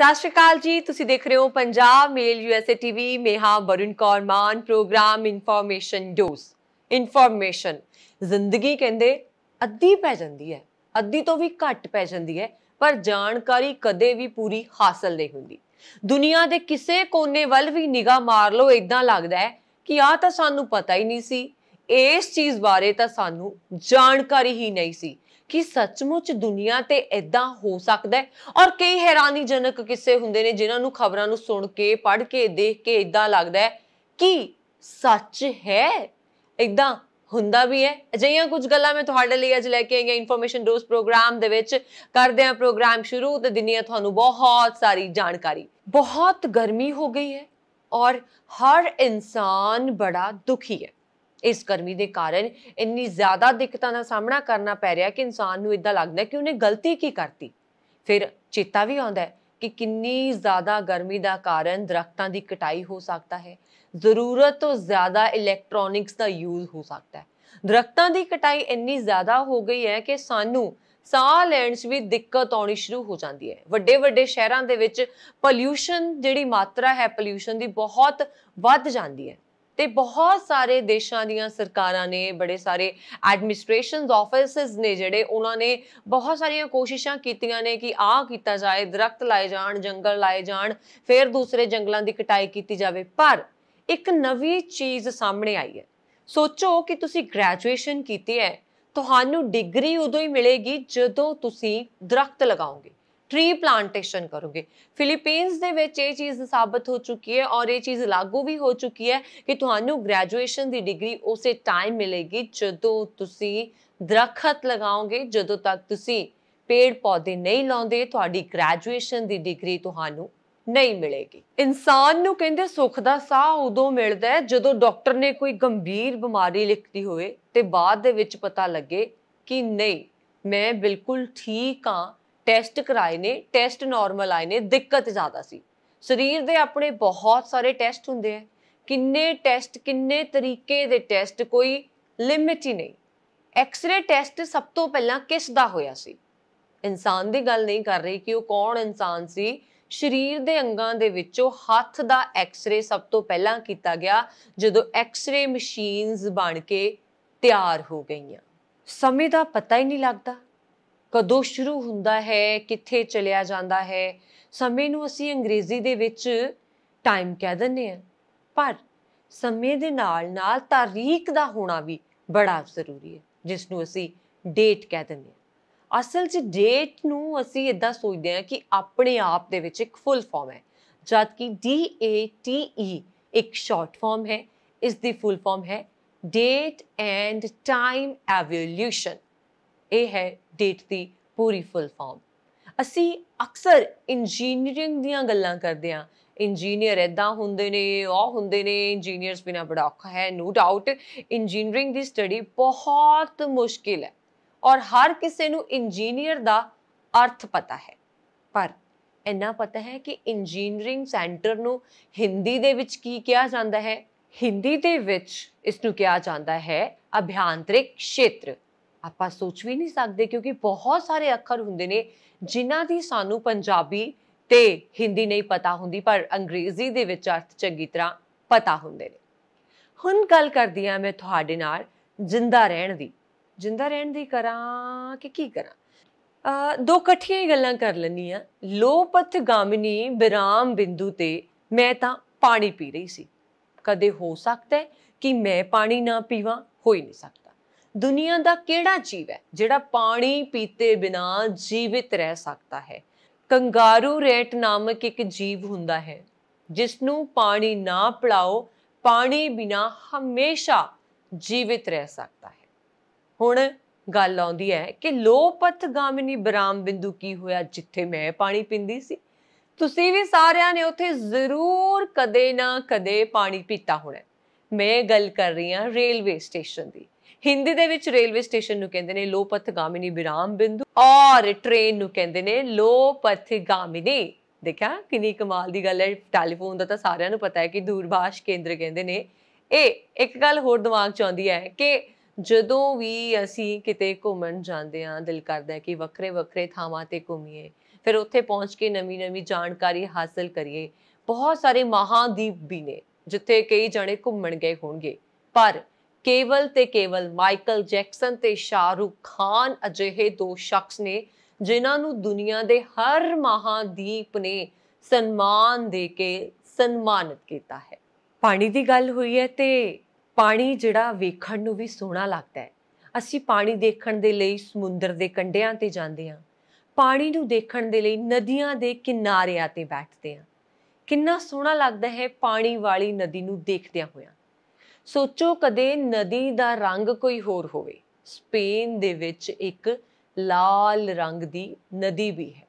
ਸਤਿ ਸ਼੍ਰੀ ਅਕਾਲ ਜੀ ਤੁਸੀਂ ਦੇਖ ਰਹੇ ਹੋ ਪੰਜਾਬ ਮੇਲ ਯੂਐਸਏ ਟੀਵੀ ਮੇਹਾ Varun Kaur Mann programme information dose information ਜ਼ਿੰਦਗੀ ਕਹਿੰਦੇ ਅੱਧੀ ਪੈ ਜਾਂਦੀ ਹੈ ਅੱਧੀ ਤੋਂ ਵੀ ਘੱਟ ਪੈ ਜਾਂਦੀ ਹੈ ਪਰ ਜਾਣਕਾਰੀ ਕਦੇ ਵੀ ਪੂਰੀ ਹਾਸਲ ਨਹੀਂ ਹੁੰਦੀ ਦੁਨੀਆ ਦੇ ਕਿਸੇ ਕੋਨੇ ਵੱਲ ਵੀ ਨਿਗਾਹ ਮਾਰ ਲਓ ਇਦਾਂ ਲੱਗਦਾ ਹੈ ਕਿ ਆ ਤਾਂ ਸਾਨੂੰ ਪਤਾ ਹੀ ਨਹੀਂ ਸੀ ਇਸ ਚੀਜ਼ ਬਾਰੇ ਤਾਂ ਸਾਨੂੰ ਜਾਣਕਾਰੀ ਹੀ ਨਹੀਂ ਸੀ ਕਿ ਸੱਚਮੁੱਚ ਦੁਨੀਆ ਤੇ ਐਦਾਂ ਹੋ ਸਕਦਾ ਹੈ ਔਰ ਕਈ ਹੈਰਾਨੀਜਨਕ ਕਿੱਸੇ ਹੁੰਦੇ ਨੇ ਜਿਨ੍ਹਾਂ ਨੂੰ ਖਬਰਾਂ ਨੂੰ ਸੁਣ ਕੇ ਪੜ੍ਹ ਕੇ ਦੇਖ ਕੇ ਐਦਾਂ ਲੱਗਦਾ ਹੈ ਕਿ ਸੱਚ ਹੈ ਐਦਾਂ ਹੁੰਦਾ ਵੀ ਹੈ ਅਜਿਹੀਆਂ ਕੁਝ ਗੱਲਾਂ ਮੈਂ ਤੁਹਾਡੇ ਲਈ ਅੱਜ ਲੈ ਕੇ ਆਈ ਹਾਂ ਇਨਫੋਰਮੇਸ਼ਨ ਡੋਜ਼ ਪ੍ਰੋਗਰਾਮ ਦੇ ਵਿੱਚ ਕਰਦੇ ਹਾਂ ਪ੍ਰੋਗਰਾਮ ਸ਼ੁਰੂ ਤੇ ਦਿੰਨੀ ਆ ਤੁਹਾਨੂੰ ਬਹੁਤ ਸਾਰੀ ਜਾਣਕਾਰੀ ਬਹੁਤ ਗਰਮੀ ਹੋ ਗਈ ਹੈ ਔਰ ਹਰ ਇਨਸਾਨ ਬੜਾ ਦੁਖੀ ਹੈ ਇਸ ਗਰਮੀ ਦੇ ਕਾਰਨ ਇੰਨੀ ਜ਼ਿਆਦਾ ਦਿੱਕਤਾਂ ਦਾ ਸਾਹਮਣਾ ਕਰਨਾ ਪੈ ਰਿਹਾ ਕਿ ਇਨਸਾਨ ਨੂੰ ਇਦਾਂ ਲੱਗਦਾ ਕਿ ਉਹਨੇ ਗਲਤੀ ਕੀ ਕਰਤੀ ਫਿਰ ਚੇਤਾ ਵੀ ਆਉਂਦਾ ਕਿ ਕਿੰਨੀ ਜ਼ਿਆਦਾ ਗਰਮੀ ਦਾ ਕਾਰਨ ਦਰਖਤਾਂ ਦੀ ਕਟਾਈ ਹੋ ਸਕਦਾ ਹੈ ਜ਼ਰੂਰਤ ਤੋਂ ਜ਼ਿਆਦਾ ਇਲੈਕਟ੍ਰੋਨਿਕਸ ਦਾ ਯੂਜ਼ ਹੋ ਸਕਦਾ ਹੈ ਦਰਖਤਾਂ ਦੀ ਕਟਾਈ ਇੰਨੀ ਜ਼ਿਆਦਾ ਹੋ ਗਈ ਹੈ ਕਿ ਸਾਨੂੰ ਸਾਹ ਲੈਣ 'ਚ ਵੀ ਦਿੱਕਤ ਆਉਣੀ ਸ਼ੁਰੂ ਹੋ ਜਾਂਦੀ ਹੈ ਵੱਡੇ ਵੱਡੇ ਸ਼ਹਿਰਾਂ ਦੇ ਵਿੱਚ ਪੋਲਿਊਸ਼ਨ ਜਿਹੜੀ ਮਾਤਰਾ ਹੈ ਪੋਲਿਊਸ਼ਨ ਦੀ ਬਹੁਤ ਵੱਧ ਜਾਂਦੀ ਹੈ ਤੇ ਬਹੁਤ ਸਾਰੇ ਦੇਸ਼ਾਂ ਦੀਆਂ ਸਰਕਾਰਾਂ ਨੇ ਬੜੇ ਸਾਰੇ ਐਡਮਿਨਿਸਟ੍ਰੇਸ਼ਨਸ ਆਫਿਸਸ ਨੇ ਜਿਹੜੇ ਉਹਨਾਂ ਨੇ ਬਹੁਤ ਸਾਰੀਆਂ ਕੋਸ਼ਿਸ਼ਾਂ ਕੀਤੀਆਂ ਨੇ ਕਿ ਆਹ ਕੀਤਾ ਜਾਏ ਦਰਖਤ ਲਾਏ ਜਾਣ ਜੰਗਲ ਲਾਏ ਜਾਣ ਫਿਰ ਦੂਸਰੇ ਜੰਗਲਾਂ ਦੀ ਕਟਾਈ ਕੀਤੀ ਜਾਵੇ ਪਰ ਇੱਕ ਨਵੀਂ ਚੀਜ਼ ਸਾਹਮਣੇ ਆਈ ਹੈ ਸੋਚੋ ਕਿ ਤੁਸੀਂ ਗ੍ਰੈਜੂਏਸ਼ਨ ਕੀਤੀ ਹੈ ਤੁਹਾਨੂੰ ਡਿਗਰੀ ਉਦੋਂ ਹੀ ਮਿਲੇਗੀ ਜਦੋਂ ਤੁਸੀਂ ਦਰਖਤ ਲਗਾਓਗੇ ਟ੍ਰੀ ਪਲਾਂਟੇਸ਼ਨ ਕਰੋਗੇ ਫਿਲੀਪੀਨਸ ਦੇ ਵਿੱਚ ਇਹ ਚੀਜ਼ ਸਾਬਤ ਹੋ ਚੁੱਕੀ ਹੈ ਔਰ ਇਹ ਚੀਜ਼ ਲਾਗੂ ਵੀ ਹੋ ਚੁੱਕੀ ਹੈ ਕਿ ਤੁਹਾਨੂੰ ਗ੍ਰੈਜੂਏਸ਼ਨ ਦੀ ਡਿਗਰੀ ਉਸੇ ਟਾਈਮ ਮਿਲੇਗੀ ਜਦੋਂ ਤੁਸੀਂ ਦਰਖਤ ਲਗਾਓਗੇ ਜਦੋਂ ਤੱਕ ਤੁਸੀਂ ਪੇੜ ਪੌਦੇ ਨਹੀਂ ਲਾਉਂਦੇ ਤੁਹਾਡੀ ਗ੍ਰੈਜੂਏਸ਼ਨ ਦੀ ਡਿਗਰੀ ਤੁਹਾਨੂੰ ਨਹੀਂ ਮਿਲੇਗੀ ਇਨਸਾਨ ਨੂੰ ਕਹਿੰਦੇ ਸੁੱਖ ਦਾ ਸਾਹ ਉਦੋਂ ਮਿਲਦਾ ਹੈ ਜਦੋਂ ਡਾਕਟਰ ਨੇ ਕੋਈ ਗੰਭੀਰ ਬਿਮਾਰੀ ਲਿਖਤੀ ਹੋਵੇ ਤੇ ਬਾਅਦ ਦੇ ਵਿੱਚ ਪਤਾ ਲੱਗੇ ਕਿ ਨਹੀਂ ਮੈਂ ਬਿਲਕੁਲ ਠੀਕ ਹਾਂ ਟੈਸਟ ਕਰਾਏ ਨੇ ਟੈਸਟ ਨਾਰਮਲ ਆਏ ਨੇ ਦਿੱਕਤ ਜ਼ਿਆਦਾ ਸੀ ਸਰੀਰ ਦੇ ਆਪਣੇ ਬਹੁਤ ਸਾਰੇ ਟੈਸਟ ਹੁੰਦੇ ਆ ਕਿੰਨੇ ਟੈਸਟ ਕਿੰਨੇ ਤਰੀਕੇ ਦੇ ਟੈਸਟ ਕੋਈ ਲਿਮਿਟ ਹੀ ਨਹੀਂ ਐਕਸ-ਰੇ ਟੈਸਟ ਸਭ ਤੋਂ ਪਹਿਲਾਂ ਕਿਸ ਦਾ ਹੋਇਆ ਸੀ ਇਨਸਾਨ ਦੀ ਗੱਲ ਨਹੀਂ ਕਰ ਰਹੀ ਕਿ ਉਹ ਕੌਣ ਇਨਸਾਨ ਸੀ ਸਰੀਰ ਦੇ ਅੰਗਾਂ ਦੇ ਵਿੱਚੋਂ ਹੱਥ ਦਾ ਐਕਸ-ਰੇ ਸਭ ਤੋਂ ਪਹਿਲਾਂ ਕੀਤਾ ਗਿਆ ਜਦੋਂ ਐਕਸ-ਰੇ ਮਸ਼ੀਨਸ ਬਣ ਕੇ ਤਿਆਰ ਹੋ ਗਈਆਂ ਸਮੇਂ ਦਾ ਪਤਾ ਹੀ ਨਹੀਂ ਲੱਗਦਾ ਕਦੋਂ ਸ਼ੁਰੂ ਹੁੰਦਾ ਹੈ ਕਿੱਥੇ ਚਲਿਆ ਜਾਂਦਾ ਹੈ ਸਮੇਂ ਨੂੰ ਅਸੀਂ ਅੰਗਰੇਜ਼ੀ ਦੇ ਵਿੱਚ ਟਾਈਮ ਕਹਿ ਦਿੰਦੇ ਆ ਪਰ ਸਮੇਂ ਦੇ ਨਾਲ ਨਾਲ ਤਾਰੀਖ ਦਾ ਹੋਣਾ ਵੀ ਬੜਾ ਜ਼ਰੂਰੀ ਹੈ ਜਿਸ ਨੂੰ ਅਸੀਂ ਡੇਟ ਕਹਿ ਦਿੰਦੇ ਆ ਅਸਲ 'ਚ ਡੇਟ ਨੂੰ ਅਸੀਂ ਇਦਾਂ ਸੋਚਦੇ ਆ ਕਿ ਆਪਣੇ ਆਪ ਦੇ ਵਿੱਚ ਇੱਕ ਫੁੱਲ ਫਾਰਮ ਹੈ ਜਦ ਕਿ D A T E ਇੱਕ ਸ਼ਾਰਟ ਫਾਰਮ ਹੈ ਇਸ ਦੀ ਫੁੱਲ ਫਾਰਮ ਹੈ ਡੇਟ ਐਂਡ ਟਾਈਮ ਐਵੋਲੂਸ਼ਨ ਇਹ ਹੈ ਡੇਟ ਦੀ ਪੂਰੀ ਫੁੱਲ ਫਾਰਮ ਅਸੀਂ ਅਕਸਰ ਇੰਜੀਨੀਅਰਿੰਗ ਦੀਆਂ ਗੱਲਾਂ ਕਰਦੇ ਆ ਇੰਜੀਨੀਅਰ ਐਦਾਂ ਹੁੰਦੇ ਨੇ ਉਹ ਹੁੰਦੇ ਨੇ ਇੰਜੀਨੀਅਰਸ ਬਿਨਾ ਬੜਾ ਔਖਾ ਹੈ ਨੋ ਡਾਊਟ ਇੰਜੀਨੀਅਰਿੰਗ ਦੀ ਸਟੱਡੀ ਬਹੁਤ ਮੁਸ਼ਕਿਲ ਹੈ ਔਰ ਹਰ ਕਿਸੇ ਨੂੰ ਇੰਜੀਨੀਅਰ ਦਾ ਅਰਥ ਪਤਾ ਹੈ ਪਰ ਇੰਨਾ ਪਤਾ ਹੈ ਕਿ ਇੰਜੀਨੀਅਰਿੰਗ ਸੈਂਟਰ ਨੂੰ ਹਿੰਦੀ ਦੇ ਵਿੱਚ ਕੀ ਕਿਹਾ ਜਾਂਦਾ ਹੈ ਹਿੰਦੀ ਦੇ ਵਿੱਚ ਇਸ ਨੂੰ ਕਿਹਾ ਜਾਂਦਾ ਹੈ ਅਭਿਆਂਤਰਿਕ ਖੇਤਰ ਆਪਾਂ ਸੋਚ ਵੀ ਨਹੀਂ ਸਕਦੇ ਕਿਉਂਕਿ ਬਹੁਤ ਸਾਰੇ ਅੱਖਰ ਹੁੰਦੇ ਨੇ ਜਿਨ੍ਹਾਂ ਦੀ ਸਾਨੂੰ ਪੰਜਾਬੀ ਤੇ ਹਿੰਦੀ ਨਹੀਂ ਪਤਾ ਹੁੰਦੀ ਪਰ ਅੰਗਰੇਜ਼ੀ ਦੇ ਵਿੱਚ ਅਰਥ ਚੰਗੀ ਤਰ੍ਹਾਂ ਪਤਾ ਹੁੰਦੇ ਨੇ ਹੁਣ ਗੱਲ ਕਰਦੀ ਆ ਮੈਂ ਤੁਹਾਡੇ ਨਾਲ ਜਿੰਦਾ ਰਹਿਣ ਦੀ ਜਿੰਦਾ ਰਹਿਣ ਦੀ ਕਰਾਂ ਕਿ ਕੀ ਕਰਾਂ ਦੋ ਇਕੱਠੀਆਂ ਹੀ ਗੱਲਾਂ ਕਰ ਲੈਣੀ ਆ ਲੋਪਥ ਗਾਮਨੀ ਬਿਰਾਮ ਬਿੰਦੂ ਤੇ ਮੈਂ ਤਾਂ ਪਾਣੀ ਪੀ ਰਹੀ ਸੀ ਕਦੇ ਹੋ ਸਕਦਾ ਕਿ ਮੈਂ ਪਾਣੀ ਨਾ ਪੀਵਾਂ ਹੋਈ ਨਹੀਂ ਸਕਦਾ ਦੁਨੀਆ ਦਾ ਕਿਹੜਾ ਜੀਵ ਹੈ ਜਿਹੜਾ ਪਾਣੀ ਪੀਤੇ ਬਿਨਾ ਜੀਵਿਤ ਰਹਿ ਸਕਦਾ ਹੈ ਕੰਗਾਰੂ ਰੇਟ ਨਾਮਕ ਇੱਕ ਜੀਵ ਹੁੰਦਾ ਹੈ ਜਿਸ ਨੂੰ ਪਾਣੀ ਨਾ ਪਿਲਾਓ ਪਾਣੀ ਬਿਨਾ ਹਮੇਸ਼ਾ ਜੀਵਿਤ ਰਹਿ ਸਕਦਾ ਹੈ ਹੁਣ ਗੱਲ ਆਉਂਦੀ ਹੈ ਕਿ ਲੋਪਤ ਗਾਮਿਨੀ ਬਰਾਮ ਬਿੰਦੂ ਕੀ ਹੋਇਆ ਜਿੱਥੇ ਮੈਂ ਪਾਣੀ ਪਿੰਦੀ ਸੀ ਤੁਸੀਂ ਵੀ ਸਾਰਿਆਂ ਨੇ ਉੱਥੇ ਜ਼ਰੂਰ ਕਦੇ ਨਾ ਕਦੇ ਪਾਣੀ ਪੀਤਾ ਹੋਣਾ ਮੈਂ ਗੱਲ ਕਰ ਰਹੀ ਹਾਂ ਰੇਲਵੇ ਸਟੇਸ਼ਨ ਦੀ ਹਿੰਦੀ ਦੇ ਵਿੱਚ ਰੇਲਵੇ ਸਟੇਸ਼ਨ ਨੂੰ ਕਹਿੰਦੇ ਨੇ ਗਾਮਿਨੀ ਵਿਰਾਮ ਬਿੰਦੂ ਔਰ ਟ੍ਰੇਨ ਨੂੰ ਕਹਿੰਦੇ ਨੇ ਗਾਮਿਨੀ ਦੇਖਿਆ ਕਿੰਨੀ ਕਮਾਲ ਦੀ ਗੱਲ ਹੈ ਟੈਲੀਫੋਨ ਦਾ ਤਾਂ ਸਾਰਿਆਂ ਨੂੰ ਪਤਾ ਹੈ ਕਿ ਦੂਰਭਾਸ਼ ਕੇਂਦਰ ਕਹਿੰਦੇ ਨੇ ਇਹ ਇੱਕ ਗੱਲ ਹੋਰ ਦਿਮਾਗ 'ਚ ਆਉਂਦੀ ਹੈ ਕਿ ਜਦੋਂ ਵੀ ਅਸੀਂ ਕਿਤੇ ਘੁੰਮਣ ਜਾਂਦੇ ਆਂ ਦਿਲ ਕਰਦਾ ਹੈ ਕਿ ਵੱਖਰੇ ਵੱਖਰੇ ਥਾਵਾਂ ਤੇ ਘੁੰਮੀਏ ਫਿਰ ਉੱਥੇ ਪਹੁੰਚ ਕੇ ਨਵੀਂ-ਨਵੀਂ ਜਾਣਕਾਰੀ ਹਾਸਲ ਕਰੀਏ ਬਹੁਤ ਸਾਰੇ ਮਹਾਦੀਪ ਵੀ ਨੇ ਜਿੱਥੇ ਕਈ ਜਣੇ ਘੁੰਮਣ ਗਏ ਹੋਣਗੇ ਪਰ ਕੇਵਲ ਤੇ ਕੇਵਲ ਮਾਈਕਲ ਜੈਕਸਨ ਤੇ ਸ਼ਾਹਰੁਖ ਖਾਨ ਅਜਿਹੇ ਦੋ ਸ਼ਖਸ ਨੇ ਜਿਨ੍ਹਾਂ ਨੂੰ ਦੁਨੀਆ ਦੇ ਹਰ ਮਹਾਦੀਪ ਨੇ ਸਨਮਾਨ ਦੇ ਕੇ ਸਨਮਾਨਿਤ ਕੀਤਾ ਹੈ ਪਾਣੀ ਦੀ ਗੱਲ ਹੋਈ ਹੈ ਤੇ ਪਾਣੀ ਜਿਹੜਾ ਵੇਖਣ ਨੂੰ ਵੀ ਸੋਹਣਾ ਲੱਗਦਾ ਹੈ ਅਸੀਂ ਪਾਣੀ ਦੇਖਣ ਦੇ ਲਈ ਸਮੁੰਦਰ ਦੇ ਕੰਢਿਆਂ ਤੇ ਜਾਂਦੇ ਹਾਂ ਪਾਣੀ ਨੂੰ ਦੇਖਣ ਦੇ ਲਈ ਨਦੀਆਂ ਦੇ ਕਿਨਾਰਿਆਂ ਤੇ ਬੈਠਦੇ ਹਾਂ ਕਿੰਨਾ ਸੋਹਣਾ ਲੱਗਦਾ ਹੈ ਪਾਣੀ ਵਾਲੀ ਨਦੀ ਨੂੰ ਦੇਖਦਿਆਂ ਹੋਇਆਂ ਸੋਚੋ ਕਦੇ ਨਦੀ ਦਾ ਰੰਗ ਕੋਈ ਹੋਰ ਹੋਵੇ ਸਪੇਨ ਦੇ ਵਿੱਚ ਇੱਕ ਲਾਲ ਰੰਗ ਦੀ ਨਦੀ ਵੀ ਹੈ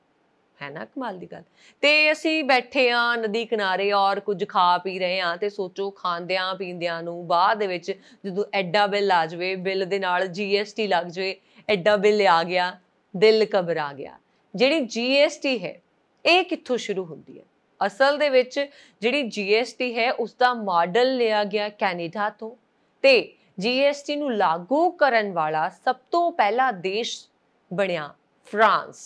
ਹੈ ਨਾ ਕਮਾਲ ਦੀ ਗੱਲ ਤੇ ਅਸੀਂ ਬੈਠੇ ਆ ਨਦੀ ਕਿਨਾਰੇ ਔਰ ਕੁਝ ਖਾ ਪੀ ਰਹੇ ਆ ਤੇ ਸੋਚੋ ਖਾਂਦਿਆਂ ਪੀਂਦਿਆਂ ਨੂੰ ਬਾਅਦ ਦੇ ਵਿੱਚ ਜਦੋਂ ਐਡਾ ਬਿੱਲ ਆ ਜਾਵੇ ਬਿੱਲ ਦੇ ਨਾਲ ਜੀਐਸਟੀ ਲੱਗ ਜਾਵੇ ਐਡਾ ਬਿੱਲ ਆ ਗਿਆ ਦਿਲ ਕਬਰ ਆ ਗਿਆ ਜਿਹੜੀ ਜੀਐਸਟੀ ਹੈ ਇਹ ਕਿੱਥੋਂ ਸ਼ੁਰੂ ਹੁੰਦੀ ਹੈ ਅਸਲ ਦੇ ਵਿੱਚ ਜਿਹੜੀ GST ਹੈ ਉਸ ਦਾ ਮਾਡਲ ਲਿਆ ਗਿਆ ਕੈਨੇਡਾ ਤੋਂ ਤੇ GST ਨੂੰ ਲਾਗੂ ਕਰਨ ਵਾਲਾ ਸਭ ਤੋਂ ਪਹਿਲਾ ਦੇਸ਼ ਬਣਿਆ ਫਰਾਂਸ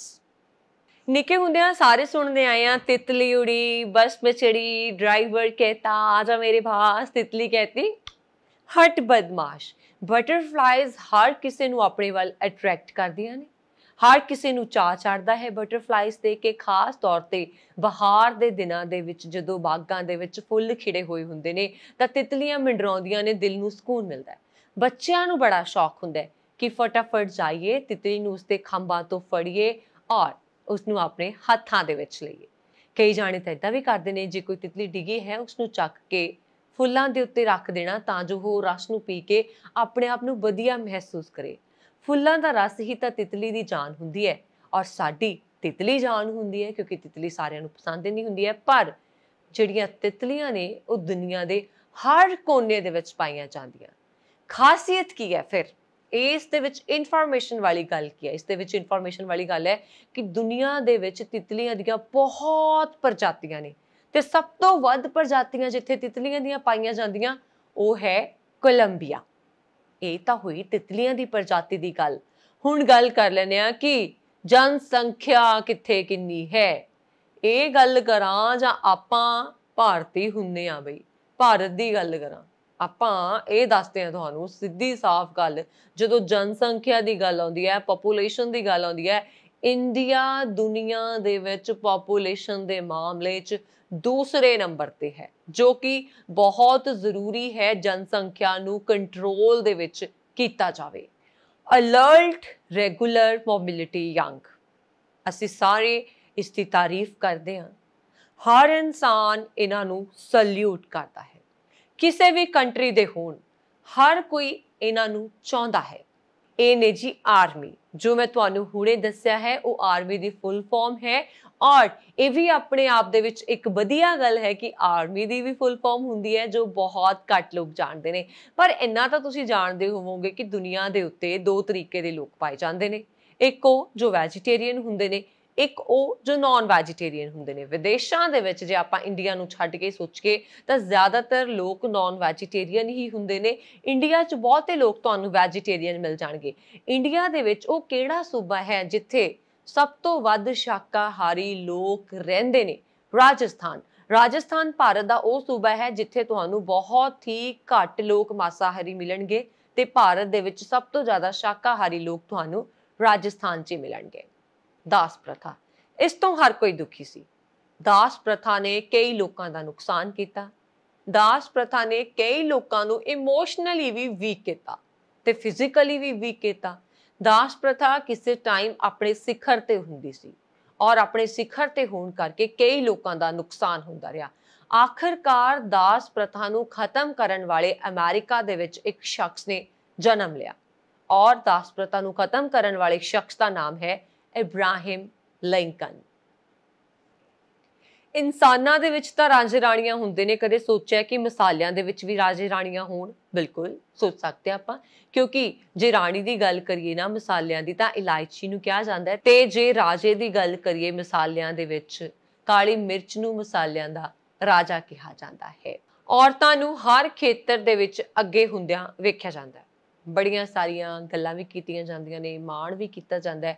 ਨਿੱਕੇ ਹੁੰਦਿਆਂ ਸਾਰੇ ਸੁਣਦੇ ਆਏ ਆ ਤਿਤਲੀ ਉੜੀ ਬਸ ਮਿਚੜੀ ਡਰਾਈਵਰ ਕਹਤਾ ਆਜਾ ਮੇਰੇ ਭਾਸ ਤਿਤਲੀ ਕਹਤੀ ਹਟ ਬਦਮਾਸ਼ ਬਟਰਫਲਾਈਜ਼ ਹਰ ਕਿਸੇ ਨੂੰ ਆਪਣੇ ਵੱਲ ਅਟਰੈਕਟ ਕਰਦੀਆਂ ਨੇ ਹਰ ਕਿਸੇ ਨੂੰ ਚਾਹ ਚੜਦਾ ਹੈ ਬਟਰਫਲਾਈਜ਼ ਦੇ ਕੇ ਖਾਸ ਤੌਰ ਤੇ ਬਹਾਰ ਦੇ ਦਿਨਾਂ ਦੇ ਵਿੱਚ ਜਦੋਂ ਬਾਗਾਂ ਦੇ ਵਿੱਚ ਫੁੱਲ ਖਿੜੇ ਹੋਏ ਹੁੰਦੇ ਨੇ ਤਾਂ ਤਿਤਲੀਆਂ ਮਿੰਡਰਾਉਂਦੀਆਂ ਨੇ ਦਿਲ ਨੂੰ ਸਕੂਨ ਮਿਲਦਾ ਹੈ ਬੱਚਿਆਂ ਨੂੰ ਬੜਾ ਸ਼ੌਕ ਹੁੰਦਾ ਹੈ ਕਿ ਫਟਾਫਟ ਜਾਈਏ ਤਿਤਲੀ ਨੂੰ ਉਸਦੇ ਖੰਭਾਂ ਤੋਂ ਫੜੀਏ ਔਰ ਉਸ ਨੂੰ ਆਪਣੇ ਹੱਥਾਂ ਦੇ ਵਿੱਚ ਲਈਏ ਕਈ ਜਾਣੇ ਤਾਂ ਇਦਾਂ ਵੀ ਕਰਦੇ ਨੇ ਜੇ ਕੋਈ ਤਿਤਲੀ ਡਿੱਗੀ ਹੈ ਉਸ ਨੂੰ ਚੱਕ ਕੇ ਫੁੱਲਾਂ ਦੇ ਉੱਤੇ ਰੱਖ ਦੇਣਾ ਤਾਂ ਜੋ ਉਹ ਰਸ ਨੂੰ ਪੀ ਕੇ ਆਪਣੇ ਆਪ ਨੂੰ ਵਧੀਆ ਮਹਿਸੂਸ ਕਰੇ ਫੁੱਲਾਂ ਦਾ ਰਸ ਹੀ ਤਾਂ ਤਿਤਲੀ ਦੀ ਜਾਨ ਹੁੰਦੀ ਹੈ ਔਰ ਸਾਡੀ ਤਿਤਲੀ ਜਾਨ ਹੁੰਦੀ ਹੈ ਕਿਉਂਕਿ ਤਿਤਲੀ ਸਾਰਿਆਂ ਨੂੰ ਪਸੰਦ ਨਹੀਂ ਹੁੰਦੀ ਹੈ ਪਰ ਜਿਹੜੀਆਂ ਤਿਤਲੀਆਂ ਨੇ ਉਹ ਦੁਨੀਆ ਦੇ ਹਰ ਕੋਨੇ ਦੇ ਵਿੱਚ ਪਾਈਆਂ ਜਾਂਦੀਆਂ ਖਾਸੀਅਤ ਕੀ ਹੈ ਫਿਰ ਇਸ ਦੇ ਵਿੱਚ ਇਨਫੋਰਮੇਸ਼ਨ ਵਾਲੀ ਗੱਲ ਕੀ ਹੈ ਇਸ ਦੇ ਵਿੱਚ ਇਨਫੋਰਮੇਸ਼ਨ ਵਾਲੀ ਗੱਲ ਹੈ ਕਿ ਦੁਨੀਆ ਦੇ ਵਿੱਚ ਤਿਤਲੀਆਂ ਦੀਆਂ ਬਹੁਤ ਪ੍ਰਜਾਤੀਆਂ ਨੇ ਤੇ ਸਭ ਤੋਂ ਵੱਧ ਪ੍ਰਜਾਤੀਆਂ ਜਿੱਥੇ ਤਿਤਲੀਆਂ ਦੀਆਂ ਪਾਈਆਂ ਜਾਂਦੀਆਂ ਉਹ ਹੈ ਕੋਲੰਬੀਆ ਇਹ ਤਾਂ ਹੋਈ ਤਿਤਲੀਆਂ ਦੀ ਪ੍ਰਜਾਤੀ ਦੀ ਗੱਲ ਹੁਣ ਗੱਲ ਕਰ ਲੈਨੇ ਆ ਕਿ ਜਨਸੰਖਿਆ ਕਿੱਥੇ ਕਿੰਨੀ ਹੈ ਇਹ ਗੱਲ ਕਰਾਂ ਜਾਂ ਆਪਾਂ ਭਾਰਤੀ ਹੁੰਨੇ ਆ ਬਈ ਭਾਰਤ ਦੀ ਗੱਲ ਕਰਾਂ ਆਪਾਂ ਇਹ ਦੱਸਦੇ ਆ ਤੁਹਾਨੂੰ ਸਿੱਧੀ ਸਾਫ਼ ਗੱਲ ਜਦੋਂ ਜਨਸੰਖਿਆ ਦੀ ਗੱਲ ਆਉਂਦੀ ਹੈ ਪੋਪੂਲੇਸ਼ਨ ਦੀ ਗੱਲ ਆਉਂਦੀ ਹੈ ਇੰਡੀਆ ਦੁਨੀਆ ਦੇ ਵਿੱਚ ਪੋਪੂਲੇਸ਼ਨ ਦੇ ਮਾਮਲੇ 'ਚ ਦੂਸਰੇ ਨੰਬਰ ਤੇ ਹੈ ਜੋ ਕਿ ਬਹੁਤ ਜ਼ਰੂਰੀ ਹੈ ਜਨਸੰਖਿਆ ਨੂੰ ਕੰਟਰੋਲ ਦੇ ਵਿੱਚ ਕੀਤਾ ਜਾਵੇ ਅਲਰਟ ਰੈਗੂਲਰ ਮੋਬਿਲਿਟੀ ਯੰਗ ਅਸੀਂ ਸਾਰੇ ਇਸ ਦੀ ਤਾਰੀਫ ਕਰਦੇ ਹਾਂ ਹਰ ਇਨਸਾਨ ਇਹਨਾਂ ਨੂੰ ਸਲੂਟ ਕਰਦਾ ਹੈ ਕਿਸੇ ਵੀ ਕੰਟਰੀ ਦੇ ਹੋਣ ਹਰ ਕੋਈ ਇਹਨਾਂ ਨੂੰ ਚਾਹੁੰਦਾ ਹੈ ਇਹ ਨੇ ਜੀ ਆਰਮੀ ਜੋ ਮੈਂ ਤੁਹਾਨੂੰ ਹੁਣੇ ਦੱਸਿਆ ਹੈ ਉਹ ਆਰਮੀ ਦੀ ਫੁੱਲ ਫਾਰਮ ਹੈ ਔਰ ਇਹ ਵੀ ਆਪਣੇ ਆਪ ਦੇ ਵਿੱਚ ਇੱਕ ਵਧੀਆ ਗੱਲ ਹੈ ਕਿ ਆਰਮੀ ਦੀ ਵੀ ਫੁੱਲ ਫਾਰਮ ਹੁੰਦੀ ਹੈ ਜੋ ਬਹੁਤ ਘੱਟ ਲੋਕ ਜਾਣਦੇ ਨੇ ਪਰ ਇੰਨਾ ਤਾਂ ਤੁਸੀਂ ਜਾਣਦੇ ਹੋਵੋਗੇ ਕਿ ਦੁਨੀਆ ਦੇ ਉੱਤੇ ਦੋ ਤਰੀਕੇ ਦੇ ਲੋਕ ਪਾਏ ਜਾਂਦੇ ਨੇ ਇੱਕ ਉਹ ਜੋ ਵੈਜੀਟੇਰੀਅਨ ਹੁੰਦੇ ਨੇ ਇੱਕ ਉਹ ਜੋ ਨਾਨ ਵੈਜੀਟੇਰੀਅਨ ਹੁੰਦੇ ਨੇ ਵਿਦੇਸ਼ਾਂ ਦੇ ਵਿੱਚ ਜੇ ਆਪਾਂ ਇੰਡੀਆ ਨੂੰ ਛੱਡ ਕੇ ਸੋਚ ਕੇ ਤਾਂ ਜ਼ਿਆਦਾਤਰ ਲੋਕ ਨਾਨ ਵੈਜੀਟੇਰੀਅਨ ਹੀ ਹੁੰਦੇ ਨੇ ਇੰਡੀਆ 'ਚ ਬਹੁਤੇ ਲੋਕ ਤੁਹਾਨੂੰ ਵੈਜੀਟੇਰੀਅਨ ਮਿਲ ਜਾਣਗੇ ਇੰਡੀਆ ਦੇ ਵਿੱਚ ਉਹ ਕਿਹੜਾ ਸੂਬਾ ਹੈ ਜਿੱਥੇ ਸਭ ਤੋਂ ਵੱਧ ਸ਼ਾਕਾਹਾਰੀ ਲੋਕ ਰਹਿੰਦੇ ਨੇ ਰਾਜਸਥਾਨ ਰਾਜਸਥਾਨ ਭਾਰਤ ਦਾ ਉਹ ਸੂਬਾ ਹੈ ਜਿੱਥੇ ਤੁਹਾਨੂੰ ਬਹੁਤ ਹੀ ਘੱਟ ਲੋਕ ਮਾਸਾਹਾਰੀ ਮਿਲਣਗੇ ਤੇ ਭਾਰਤ ਦੇ ਵਿੱਚ ਸਭ ਤੋਂ ਜ਼ਿਆਦਾ ਸ਼ਾਕਾਹਾਰੀ ਲੋਕ ਤੁਹਾਨੂੰ ਰਾਜਸਥਾਨ 'ਚ ਮਿਲਣਗੇ ਦਾਸ ਪ੍ਰਥਾ ਇਸ ਤੋਂ ਹਰ ਕੋਈ ਦੁਖੀ ਸੀ ਦਾਸ ਪ੍ਰਥਾ ਨੇ ਕਈ ਲੋਕਾਂ ਦਾ ਨੁਕਸਾਨ ਕੀਤਾ ਦਾਸ ਪ੍ਰਥਾ ਨੇ ਕਈ ਲੋਕਾਂ ਨੂੰ ਇਮੋਸ਼ਨਲੀ ਵੀ ਵੀਕ ਕੀਤਾ ਤੇ ਫਿਜ਼ੀਕਲੀ ਵੀ ਵੀਕ ਕੀਤਾ ਦਾਸ ਪ੍ਰਥਾ ਕਿਸੇ ਟਾਈਮ ਆਪਣੇ ਸਿਖਰ ਤੇ ਹੁੰਦੀ ਸੀ ਔਰ ਆਪਣੇ ਸਿਖਰ ਤੇ ਹੋਣ ਕਰਕੇ ਕਈ ਲੋਕਾਂ ਦਾ ਨੁਕਸਾਨ ਹੁੰਦਾ ਰਿਹਾ ਆਖਰਕਾਰ ਦਾਸ ਪ੍ਰਥਾ ਨੂੰ ਖਤਮ ਕਰਨ ਵਾਲੇ ਅਮਰੀਕਾ ਦੇ ਵਿੱਚ ਇੱਕ ਸ਼ਖਸ ਨੇ ਜਨਮ ਲਿਆ ਔਰ ਦਾਸ ਪ੍ਰਥਾ ਨੂੰ ਖਤਮ ਕਰਨ ਵਾਲੇ ਸ਼ਖਸ ਦਾ ਨਾਮ ਹੈ ਇਬਰਾਹਿਮ ਲਿੰਕਨ ਇਨਸਾਨਾਂ ਦੇ ਵਿੱਚ ਤਾਂ ਰਾਜੇ ਰਾਣੀਆਂ ਹੁੰਦੇ ਨੇ ਕਦੇ ਸੋਚਿਆ ਕਿ ਮਸਾਲਿਆਂ ਦੇ ਵਿੱਚ ਵੀ ਰਾਜੇ ਰਾਣੀਆਂ ਹੋਣ ਬਿਲਕੁਲ ਸੋਚ ਸਕਦੇ ਆਪਾਂ ਕਿਉਂਕਿ ਜੇ ਰਾਣੀ ਦੀ ਗੱਲ ਕਰੀਏ ਨਾ ਮਸਾਲਿਆਂ ਦੀ ਤਾਂ ਇਲਾਇਚੀ ਨੂੰ ਕਿਹਾ ਜਾਂਦਾ ਹੈ ਤੇ ਜੇ ਰਾਜੇ ਦੀ ਗੱਲ ਕਰੀਏ ਮਸਾਲਿਆਂ ਦੇ ਵਿੱਚ ਕਾਲੀ ਮਿਰਚ ਨੂੰ ਮਸਾਲਿਆਂ ਦਾ ਰਾਜਾ ਕਿਹਾ ਜਾਂਦਾ ਹੈ ਔਰਤਾਂ ਨੂੰ ਹਰ ਖੇਤਰ ਦੇ ਵਿੱਚ ਅੱਗੇ ਹੁੰਦਿਆਂ ਵੇਖਿਆ ਜਾਂਦਾ ਹੈ ਬੜੀਆਂ ਸਾਰੀਆਂ ਗੱਲਾਂ ਵੀ ਕੀਤੀਆਂ ਜਾਂਦੀਆਂ ਨੇ ਮਾਣ ਵੀ ਕੀਤਾ ਜਾਂਦਾ ਹੈ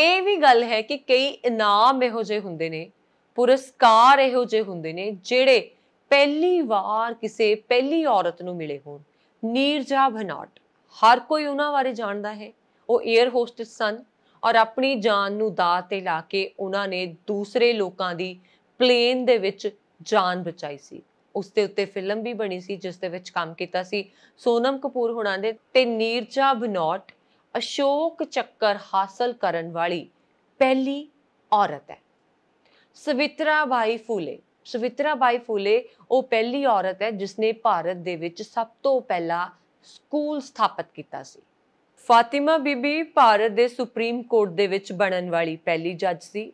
ਇਹ ਵੀ ਗੱਲ ਹੈ ਕਿ ਕਈ ਇਨਾਮ ਇਹੋ ਜਿਹੇ ਹੁੰਦੇ ਨੇ ਪੁਰਸਕਾਰ ਇਹੋ ਜਿਹੇ ਹੁੰਦੇ ਨੇ ਜਿਹੜੇ ਪਹਿਲੀ ਵਾਰ ਕਿਸੇ ਪਹਿਲੀ ਔਰਤ ਨੂੰ ਮਿਲੇ ਹੋਣ ਨੀਰਜਾ ਭਨਾਟ ਹਰ ਕੋਈ ਉਹਨਾਂ ਬਾਰੇ ਜਾਣਦਾ ਹੈ ਉਹ 에ਅਰ ਹੋਸਟਸ ਸਨ ਔਰ ਆਪਣੀ ਜਾਨ ਨੂੰ ਦਾਅ ਤੇ ਲਾ ਕੇ ਉਹਨਾਂ ਨੇ ਦੂਸਰੇ ਲੋਕਾਂ ਦੀ ਪਲੇਨ ਦੇ ਵਿੱਚ ਜਾਨ ਬਚਾਈ ਸੀ ਉਸ ਦੇ ਉੱਤੇ ਫਿਲਮ ਵੀ ਬਣੀ ਸੀ ਜਿਸ ਦੇ ਵਿੱਚ ਕੰਮ ਕੀਤਾ ਸੀ ਸੋਨਮ ਕਪੂਰ ਹੁਣਾਂ ਦੇ ਤੇ ਨੀਰਜਾ ਭਨਾਟ ਅਸ਼ੋਕ ਚੱਕਰ ਹਾਸਲ ਕਰਨ ਵਾਲੀ ਪਹਿਲੀ ਔਰਤ ਹੈ ਬਾਈ ਫੂਲੇ ਬਾਈ ਫੂਲੇ ਉਹ ਪਹਿਲੀ ਔਰਤ ਹੈ ਜਿਸਨੇ ਭਾਰਤ ਦੇ ਵਿੱਚ ਸਭ ਤੋਂ ਪਹਿਲਾ ਸਕੂਲ ਸਥਾਪਿਤ ਕੀਤਾ ਸੀ ਫਾਤਿਮਾ ਬੀਬੀ ਭਾਰਤ ਦੇ ਸੁਪਰੀਮ ਕੋਰਟ ਦੇ ਵਿੱਚ ਬਣਨ ਵਾਲੀ ਪਹਿਲੀ ਜੱਜ ਸੀ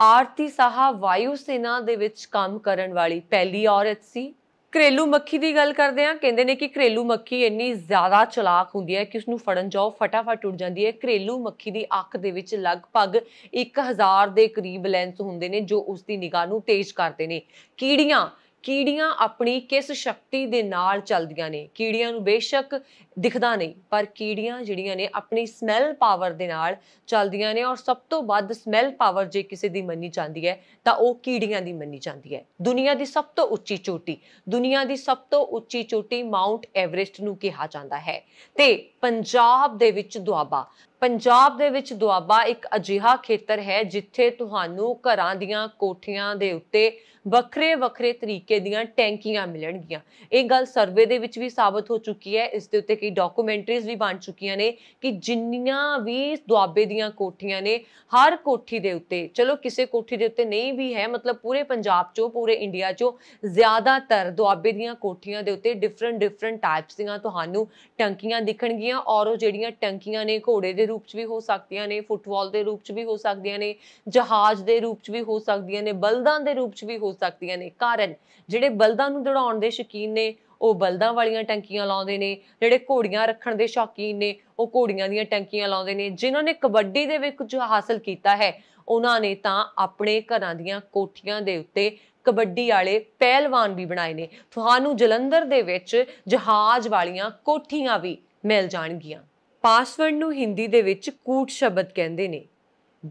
ਆਰਤੀ ਸਾਹਾ ਵਾਯੂ ਸੈਨਾ ਦੇ ਵਿੱਚ ਕੰਮ ਕਰਨ ਵਾਲੀ ਪਹਿਲੀ ਔਰਤ ਸੀ ਘਰੇਲੂ ਮੱਖੀ ਦੀ ਗੱਲ ਕਰਦੇ ਆ ਕਹਿੰਦੇ ਨੇ ਕਿ ਘਰੇਲੂ ਮੱਖੀ ਇੰਨੀ ਜ਼ਿਆਦਾ ਚਲਾਕ ਹੁੰਦੀ ਹੈ ਕਿ ਉਸ ਨੂੰ ਫੜਨ ਜਾਓ ਫਟਾਫਟ ਉੱਡ ਜਾਂਦੀ ਹੈ ਘਰੇਲੂ ਮੱਖੀ ਦੀ ਅੱਖ ਦੇ ਵਿੱਚ ਲਗਭਗ 1000 ਦੇ ਕਰੀਬ ਲੈਂਸ ਹੁੰਦੇ ਨੇ ਜੋ ਉਸ ਦੀ ਨਿਗਾਹ ਨੂੰ ਤੇਜ਼ ਕਰਦੇ ਨੇ ਕੀੜੀਆਂ ਕੀੜੀਆਂ ਆਪਣੀ ਕਿਸ ਸ਼ਕਤੀ ਦੇ ਨਾਲ ਚੱਲਦੀਆਂ ਨੇ ਕੀੜੀਆਂ ਨੂੰ ਬੇਸ਼ੱਕ ਦਿਖਦਾ ਨਹੀਂ ਪਰ ਕੀੜੀਆਂ ਜਿਹੜੀਆਂ ਨੇ ਆਪਣੀ ਸਮੈਲ ਪਾਵਰ ਦੇ ਨਾਲ ਚੱਲਦੀਆਂ ਨੇ ਔਰ ਸਭ ਤੋਂ ਵੱਧ ਸਮੈਲ ਪਾਵਰ ਜੇ ਕਿਸੇ ਦੀ ਮੰਨੀ ਜਾਂਦੀ ਹੈ ਤਾਂ ਉਹ ਕੀੜੀਆਂ ਦੀ ਮੰਨੀ ਜਾਂਦੀ ਹੈ ਦੁਨੀਆ ਦੀ ਸਭ ਤੋਂ ਉੱਚੀ ਚੋਟੀ ਦੁਨੀਆ ਦੀ ਸਭ ਤੋਂ ਉੱਚੀ ਚੋਟੀ ਮਾਉਂਟ ਐਵਰੈਸਟ ਨੂੰ ਕਿਹਾ ਜਾਂਦਾ ਹੈ ਤੇ ਪੰਜਾਬ ਦੇ ਵਿੱਚ ਦੁਆਬਾ ਪੰਜਾਬ ਦੇ ਵਿੱਚ ਦੁਆਬਾ ਇੱਕ ਅਜੀਹਾ ਖੇਤਰ ਹੈ ਜਿੱਥੇ ਤੁਹਾਨੂੰ ਘਰਾਂ ਦੀਆਂ ਕੋਠੀਆਂ ਦੇ ਉੱਤੇ ਵੱਖਰੇ ਵੱਖਰੇ ਤਰੀਕੇ ਦੀਆਂ ਟੈਂਕੀਆਂ ਮਿਲਣਗੀਆਂ ਇਹ ਗੱਲ ਸਰਵੇ ਦੇ ਵਿੱਚ ਵੀ ਸਾਬਤ ਹੋ ਚੁੱਕੀ ਹੈ ਇਸ ਦੇ ਉੱਤੇ ਕਈ ਡਾਕੂਮੈਂਟਰੀਜ਼ ਵੀ ਬਣ ਚੁੱਕੀਆਂ ਨੇ ਕਿ ਜਿੰਨੀਆਂ ਵੀ ਦੁਆਬੇ ਦੀਆਂ ਕੋਠੀਆਂ ਨੇ ਹਰ ਕੋਠੀ ਦੇ ਉੱਤੇ ਚਲੋ ਕਿਸੇ ਕੋਠੀ ਦੇ ਉੱਤੇ ਨਹੀਂ ਵੀ ਹੈ ਮਤਲਬ ਪੂਰੇ ਪੰਜਾਬ 'ਚੋਂ ਪੂਰੇ ਇੰਡੀਆ 'ਚੋਂ ਜ਼ਿਆਦਾਤਰ ਦੁਆਬੇ ਦੀਆਂ ਕੋਠੀਆਂ ਦੇ ਉੱਤੇ ਡਿਫਰੈਂਟ ਡਿਫਰੈਂਟ ਟਾਈਪਸ ਦੀਆਂ ਤੁਹਾਨੂੰ ਟੰਕੀਆਂ ਦਿਖਣਗੀਆਂ ਔਰ ਉਹ ਜਿਹੜੀਆਂ ਟੰਕੀਆਂ ਨੇ ਘੋੜੇ ਦੇ ਰੂਪ 'ਚ ਵੀ ਹੋ ਸਕਦੀਆਂ ਨੇ ਫੁੱਟਬਾਲ ਦੇ ਰੂਪ 'ਚ ਵੀ ਹੋ ਸਕਦੀਆਂ ਨੇ ਜਹਾਜ਼ ਦੇ ਰੂਪ 'ਚ ਵੀ ਹੋ ਸਕਦੀਆਂ ਨੇ ਬਲਦਾਂ ਦੇ ਰੂਪ 'ਚ ਵੀ ਹੋ ਹੋ ਸਕਦੀਆਂ ਨੇ ਕਾਰਨ ਜਿਹੜੇ ਬਲਦਾਂ ਨੂੰ ਦੜਾਉਣ ਦੇ ਸ਼ਕੀਨ ਨੇ ਉਹ ਬਲਦਾਂ ਵਾਲੀਆਂ ਟੈਂਕੀਆਂ ਲਾਉਂਦੇ ਨੇ ਜਿਹੜੇ ਘੋੜੀਆਂ ਰੱਖਣ ਦੇ ਸ਼ੌਕੀਨ ਨੇ ਉਹ ਘੋੜੀਆਂ ਦੀਆਂ ਟੈਂਕੀਆਂ ਲਾਉਂਦੇ ਨੇ ਜਿਨ੍ਹਾਂ ਨੇ ਕਬੱਡੀ ਦੇ ਵਿੱਚ ਕੁਝ ਹਾਸਲ ਕੀਤਾ ਹੈ ਉਹਨਾਂ ਨੇ ਤਾਂ ਆਪਣੇ ਘਰਾਂ ਦੀਆਂ ਕੋਠੀਆਂ ਦੇ ਉੱਤੇ ਕਬੱਡੀ ਵਾਲੇ ਪਹਿਲਵਾਨ ਵੀ ਬਣਾਏ ਨੇ ਤੁਹਾਨੂੰ ਜਲੰਧਰ ਦੇ ਵਿੱਚ ਜਹਾਜ਼ ਵਾਲੀਆਂ ਕੋਠੀਆਂ ਵੀ ਮਿਲ ਜਾਣਗੀਆਂ ਪਾਸਵਰਡ ਨੂੰ ਹਿੰਦੀ ਦੇ ਵਿੱਚ ਕੂਟ ਸ਼ਬਦ ਕਹਿੰਦੇ ਨੇ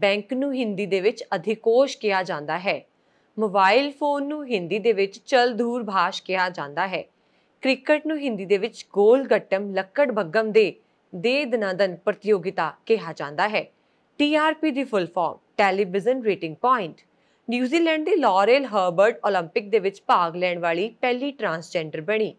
ਬੈਂਕ ਨੂੰ ਹਿੰਦੀ ਦੇ ਵਿੱਚ ਅਧਿਕੋਸ਼ ਕਿਹਾ ਜਾਂਦਾ ਹੈ ਮੋਬਾਈਲ ਫੋਨ ਨੂੰ ਹਿੰਦੀ ਦੇ ਵਿੱਚ ਚਲ ਦੂਰ ਭਾਸ਼ ਕਿਹਾ ਜਾਂਦਾ ਹੈ ਕ੍ਰਿਕਟ ਨੂੰ ਹਿੰਦੀ ਦੇ ਵਿੱਚ ਗੋਲ ਗੱਟਮ ਲੱਕੜ ਬੱਗਮ ਦੇ ਦੇ ਦਨਾਦਨ ਪ੍ਰਤੀਯੋਗਿਤਾ ਕਿਹਾ ਜਾਂਦਾ ਹੈ ਟੀਆਰਪੀ ਦੀ full form television rating point New Zealand ਦੀ ਲੌਰੇਲ ਹਰਬਰਟ 올림픽 ਦੇ ਵਿੱਚ ਭਾਗ ਲੈਣ ਵਾਲੀ ਪਹਿਲੀ ਟਰਾਂਸਜੈਂਡਰ ਬਣੀ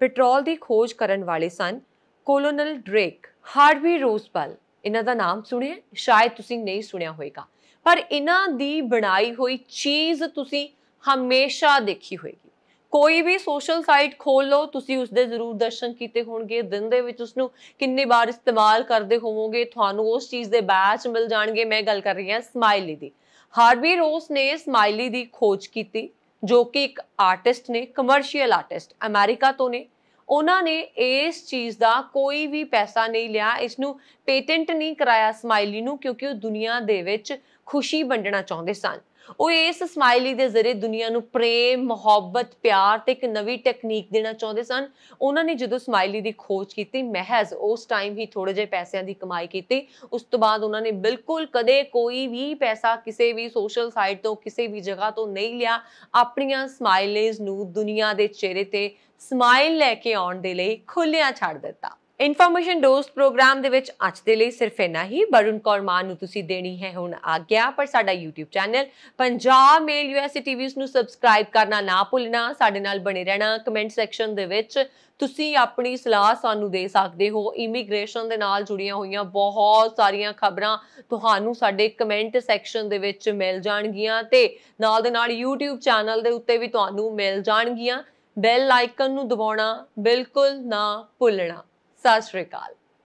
ਪੈਟਰੋਲ ਦੀ ਖੋਜ ਕਰਨ ਵਾਲੇ ਸਨ ਕੋਲੋਨਲ ਡ੍ਰੇਕ ਹਾਰਡਵੀ ਰੋਸਪਲ ਇਹਨਾਂ ਦਾ ਨਾਮ ਸੁਣਿਆ ਸ਼ਾਇਦ ਤੁਸੀਂ ਨਹੀਂ ਸੁਣਿਆ ਹੋਵੇਗਾ ਪਰ ਇਹਨਾਂ ਦੀ ਬਣਾਈ ਹੋਈ ਚੀਜ਼ ਤੁਸੀਂ ਹਮੇਸ਼ਾ ਦੇਖੀ ਹੋਏਗੀ ਕੋਈ ਵੀ ਸੋਸ਼ਲ ਸਾਈਟ ਖੋਲ ਲਓ ਤੁਸੀਂ ਉਸ ਦੇ ਜ਼ਰੂਰ ਦਰਸ਼ਨ ਕੀਤੇ ਹੋਣਗੇ ਦਿਨ ਦੇ ਵਿੱਚ ਉਸ ਨੂੰ ਕਿੰਨੇ ਵਾਰ ਇਸਤੇਮਾਲ ਕਰਦੇ ਹੋਵੋਗੇ ਤੁਹਾਨੂੰ ਉਸ ਚੀਜ਼ ਦੇ ਬੈਚ ਮਿਲ ਜਾਣਗੇ ਮੈਂ ਗੱਲ ਕਰ ਰਹੀ ਹਾਂ ਸਮਾਈਲੀ ਦੀ ਹਾਰਵੀ ਰੋਸ ਨੇ ਸਮਾਈਲੀ ਦੀ ਖੋਜ ਕੀਤੀ ਜੋ ਕਿ ਇੱਕ ਆਰਟਿਸਟ ਨੇ ਕਮਰਸ਼ੀਅਲ ਆਰਟਿਸਟ ਅਮਰੀਕਾ ਤੋਂ ਨੇ ਉਹਨਾਂ ਨੇ ਇਸ ਚੀਜ਼ ਦਾ ਕੋਈ ਵੀ ਪੈਸਾ ਨਹੀਂ ਲਿਆ ਇਸ ਨੂੰ ਪੇਟੈਂਟ ਨਹੀਂ ਕਰਾਇਆ ਸਮਾਈਲੀ ਨੂੰ ਕਿਉਂਕਿ ਉਹ ਦੁਨੀਆ ਦੇ ਵਿੱਚ ਖੁਸ਼ੀ ਵੰਡਣਾ ਚਾਹੁੰਦੇ ਸਨ ਉਹ ਇਸ ਸਮਾਈਲੀ ਦੇ ਜ਼ਰੀਏ ਦੁਨੀਆ ਨੂੰ ਪ੍ਰੇਮ, ਮੁਹੱਬਤ, ਪਿਆਰ ਤੇ ਇੱਕ ਨਵੀਂ ਟੈਕਨੀਕ ਦੇਣਾ ਚਾਹੁੰਦੇ ਸਨ ਉਹਨਾਂ ਨੇ ਜਦੋਂ ਸਮਾਈਲੀ ਦੀ ਖੋਜ ਕੀਤੀ ਮਹਿਜ਼ ਉਸ ਟਾਈਮ ਹੀ ਥੋੜੇ ਜਿਹੇ ਪੈਸਿਆਂ ਦੀ ਕਮਾਈ ਕੀਤੀ ਉਸ ਤੋਂ ਬਾਅਦ ਉਹਨਾਂ ਨੇ ਬਿਲਕੁਲ ਕਦੇ ਕੋਈ ਵੀ ਪੈਸਾ ਕਿਸੇ ਵੀ ਸੋਸ਼ਲ ਸਾਈਟ ਤੋਂ ਕਿਸੇ ਵੀ ਜਗ੍ਹਾ ਤੋਂ ਨਹੀਂ ਲਿਆ ਆਪਣੀਆਂ ਸਮਾਈਲੀਜ਼ ਨੂੰ ਦੁਨੀਆ ਦੇ ਚਿਹਰੇ ਤੇ ਸਮਾਈਲ ਲੈ ਕੇ ਆਉਣ ਦੇ ਲਈ ਖੁੱਲਿਆਂ ਛੱਡ ਦਿੱਤਾ ਇਨਫੋਰਮੇਸ਼ਨ ਡੋਸ ਪ੍ਰੋਗਰਾਮ ਦੇ ਵਿੱਚ ਅੱਜ ਦੇ ਲਈ ਸਿਰਫ ਇਨਾ ਹੀ ਬਰੁਨ ਕੌਰ ਮਾਨ ਨੂੰ ਤੁਸੀਂ ਦੇਣੀ ਹੈ ਹੁਣ ਆਗਿਆ ਪਰ ਸਾਡਾ YouTube channel Punjab mail USA TV's ਨੂੰ ਸਬਸਕ੍ਰਾਈਬ ਕਰਨਾ ਨਾ ਭੁੱਲਣਾ ਸਾਡੇ ਨਾਲ ਬਣੇ ਰਹਿਣਾ ਕਮੈਂਟ ਸੈਕਸ਼ਨ ਦੇ ਵਿੱਚ ਤੁਸੀਂ ਆਪਣੀ ਸਲਾਹ ਸਾਨੂੰ ਦੇ ਸਕਦੇ ਹੋ ਇਮੀਗ੍ਰੇਸ਼ਨ ਦੇ ਨਾਲ ਜੁੜੀਆਂ ਹੋਈਆਂ ਬਹੁਤ ਸਾਰੀਆਂ ਖਬਰਾਂ ਤੁਹਾਨੂੰ ਸਾਡੇ ਕਮੈਂਟ ਸੈਕਸ਼ਨ ਦੇ ਵਿੱਚ ਮਿਲ ਜਾਣਗੀਆਂ ਤੇ ਨਾਲ ਦੇ ਨਾਲ YouTube ਚੈਨਲ ਦੇ ਉੱਤੇ ਵੀ ਤੁਹਾਨੂੰ ਮਿਲ ਜਾਣਗੀਆਂ ਬੈਲ ਆਈਕਨ ਨੂੰ ਦਬਾਉਣਾ ਬਿਲਕੁਲ ਨਾ ਭੁੱਲਣਾ ਸਤਿ ਸ਼੍ਰੀ ਅਕਾਲ